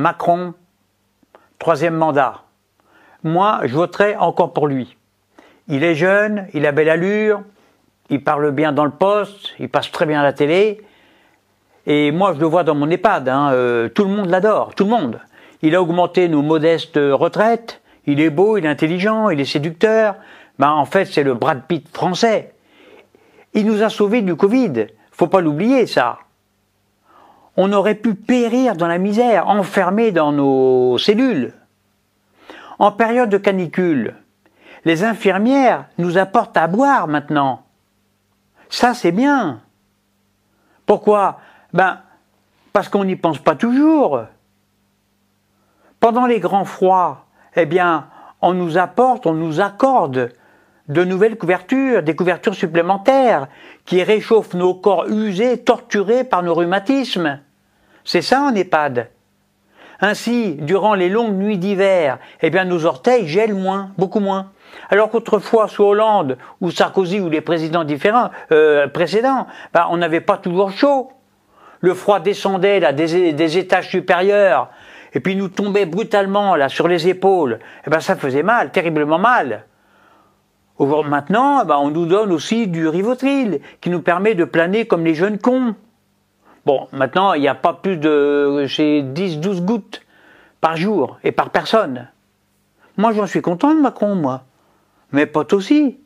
Macron, troisième mandat. Moi, je voterai encore pour lui. Il est jeune, il a belle allure, il parle bien dans le poste, il passe très bien à la télé. Et moi, je le vois dans mon EHPAD, hein, euh, tout le monde l'adore, tout le monde. Il a augmenté nos modestes euh, retraites, il est beau, il est intelligent, il est séducteur. Bah, en fait, c'est le Brad Pitt français. Il nous a sauvés du Covid, faut pas l'oublier ça on aurait pu périr dans la misère, enfermés dans nos cellules. En période de canicule, les infirmières nous apportent à boire maintenant. Ça, c'est bien. Pourquoi Ben, parce qu'on n'y pense pas toujours. Pendant les grands froids, eh bien, on nous apporte, on nous accorde de nouvelles couvertures, des couvertures supplémentaires qui réchauffent nos corps usés, torturés par nos rhumatismes. C'est ça en EHPAD. Ainsi, durant les longues nuits d'hiver, eh bien, nos orteils gèlent moins, beaucoup moins. Alors qu'autrefois, sous Hollande ou Sarkozy ou les présidents différents, euh, précédents, bah, on n'avait pas toujours chaud. Le froid descendait là, des, étages supérieurs et puis nous tombait brutalement là sur les épaules. Eh ben, ça faisait mal, terriblement mal. Maintenant, eh ben, on nous donne aussi du rivotril qui nous permet de planer comme les jeunes cons. Bon, maintenant, il n'y a pas plus de. J'ai 10-12 gouttes par jour et par personne. Moi, j'en suis content de Macron, moi. Mes potes aussi.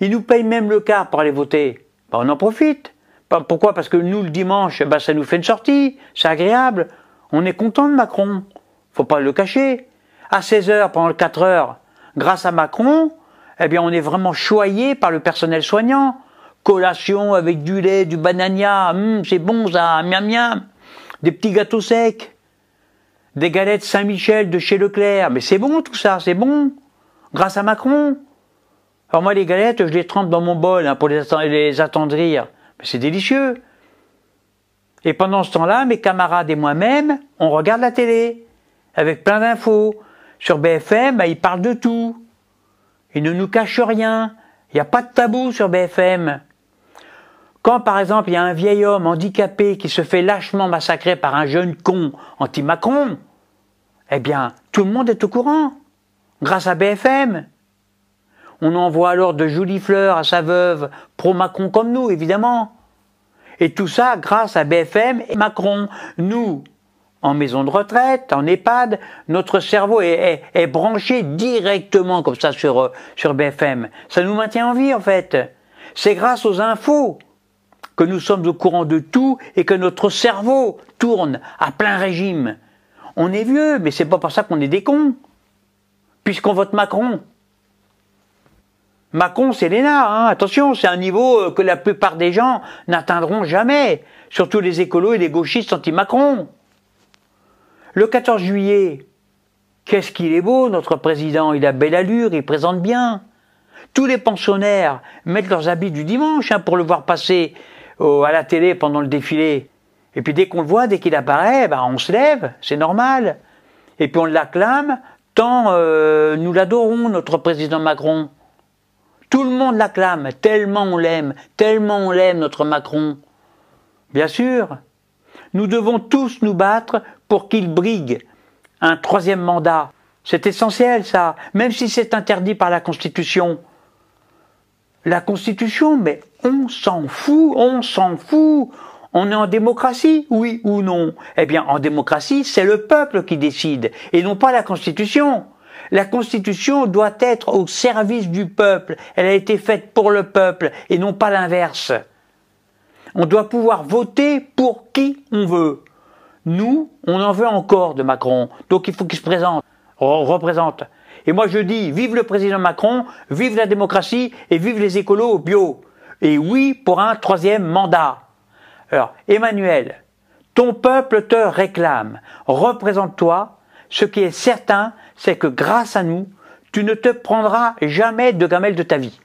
Ils nous payent même le quart pour aller voter. Bah, on en profite. Bah, pourquoi Parce que nous, le dimanche, bah, ça nous fait une sortie, c'est agréable. On est content de Macron. Faut pas le cacher. À 16 h pendant 4 heures, grâce à Macron, eh bien, on est vraiment choyé par le personnel soignant collation avec du lait, du banania, hum, c'est bon ça, miam miam, des petits gâteaux secs, des galettes Saint-Michel de chez Leclerc, mais c'est bon tout ça, c'est bon, grâce à Macron. Alors moi les galettes, je les trempe dans mon bol hein, pour les attendrir, mais c'est délicieux. Et pendant ce temps-là, mes camarades et moi-même, on regarde la télé, avec plein d'infos. Sur BFM, bah, ils parlent de tout. Ils ne nous cachent rien. Il n'y a pas de tabou sur BFM. Quand par exemple il y a un vieil homme handicapé qui se fait lâchement massacrer par un jeune con anti-Macron, eh bien tout le monde est au courant, grâce à BFM. On envoie alors de jolies fleurs à sa veuve, pro-Macron comme nous évidemment. Et tout ça grâce à BFM et Macron. Nous, en maison de retraite, en EHPAD, notre cerveau est, branché directement comme ça sur, euh, sur BFM. Ça nous maintient en vie en fait. C'est grâce aux infos que nous sommes au courant de tout et que notre cerveau tourne à plein régime. On est vieux, mais c'est pas pour ça qu'on est des cons. Puisqu'on vote Macron. Macron, c'est l'ENA, hein. attention, c'est un niveau euh, que la plupart des gens n'atteindront jamais, surtout les écolos et les gauchistes anti-Macron. Le 14 juillet, qu'est-ce qu'il est beau, notre président, il a belle allure, il présente bien. Tous les pensionnaires mettent leurs habits du dimanche hein, pour le voir passer, au, à la télé pendant le défilé. Et puis dès qu'on le voit, dès qu'il apparaît, bah, on se lève, c'est normal. Et puis on l'acclame tant euh, nous l'adorons, notre président Macron. Tout le monde l'acclame, tellement on l'aime, tellement on l'aime, notre Macron. Bien sûr, nous devons tous nous battre pour qu'il brigue un troisième mandat. C'est essentiel, ça, même si c'est interdit par la Constitution. La Constitution, mais on s'en fout, on s'en fout. On est en démocratie, oui ou non Eh bien, en démocratie, c'est le peuple qui décide, et non pas la Constitution. La Constitution doit être au service du peuple. Elle a été faite pour le peuple, et non pas l'inverse. On doit pouvoir voter pour qui on veut. Nous, on en veut encore de Macron, donc il faut qu'il se présente, représente. Et moi je dis, vive le président Macron, vive la démocratie et vive les écolos bio et oui pour un troisième mandat. Alors, Emmanuel, ton peuple te réclame, représente-toi, ce qui est certain, c'est que grâce à nous, tu ne te prendras jamais de gamelle de ta vie.